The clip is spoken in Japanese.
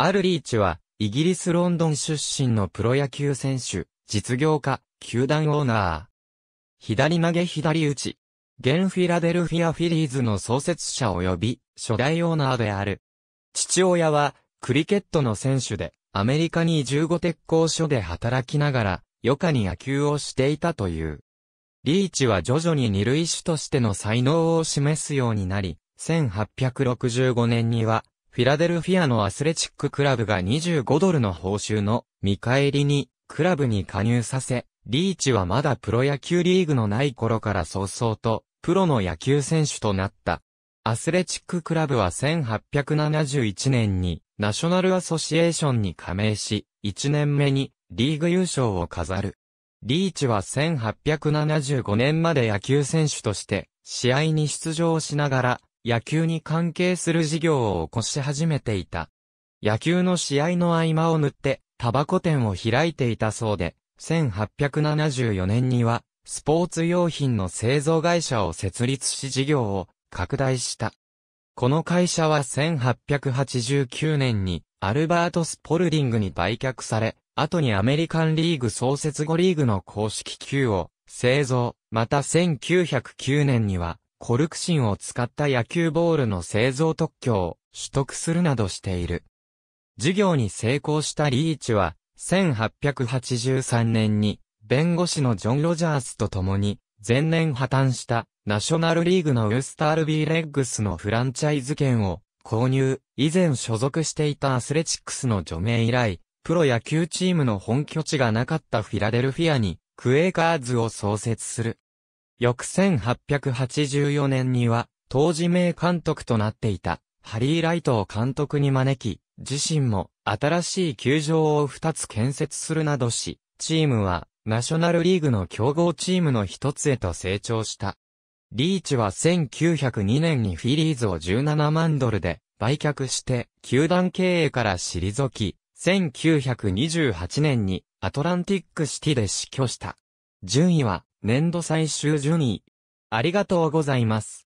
アルリーチは、イギリス・ロンドン出身のプロ野球選手、実業家、球団オーナー。左投げ左打ち。現フィラデルフィア・フィリーズの創設者及び、初代オーナーである。父親は、クリケットの選手で、アメリカに15鉄工所で働きながら、余暇に野球をしていたという。リーチは徐々に二塁手としての才能を示すようになり、1865年には、フィラデルフィアのアスレチッククラブが25ドルの報酬の見返りにクラブに加入させ、リーチはまだプロ野球リーグのない頃から早々とプロの野球選手となった。アスレチッククラブは1871年にナショナルアソシエーションに加盟し、1年目にリーグ優勝を飾る。リーチは1875年まで野球選手として試合に出場しながら野球に関係する事業を起こし始めていた。野球の試合の合間を縫って、タバコ店を開いていたそうで、1874年には、スポーツ用品の製造会社を設立し事業を拡大した。この会社は1889年にアルバート・スポルディングに売却され、後にアメリカンリーグ創設後リーグの公式球を製造、また1909年にはコルクシンを使った野球ボールの製造特許を取得するなどしている。事業に成功したリーチは、1883年に、弁護士のジョン・ロジャースと共に、前年破綻したナショナルリーグのウースタールビーレッグスのフランチャイズ権を購入、以前所属していたアスレチックスの除名以来、プロ野球チームの本拠地がなかったフィラデルフィアに、クエーカーズを創設する。翌1884年には、当時名監督となっていた、ハリー・ライトを監督に招き、自身も新しい球場を2つ建設するなどし、チームはナショナルリーグの強豪チームの一つへと成長した。リーチは1902年にフィリーズを17万ドルで売却して、球団経営から退き、1928年にアトランティックシティで死去した。順位は年度最終順位。ありがとうございます。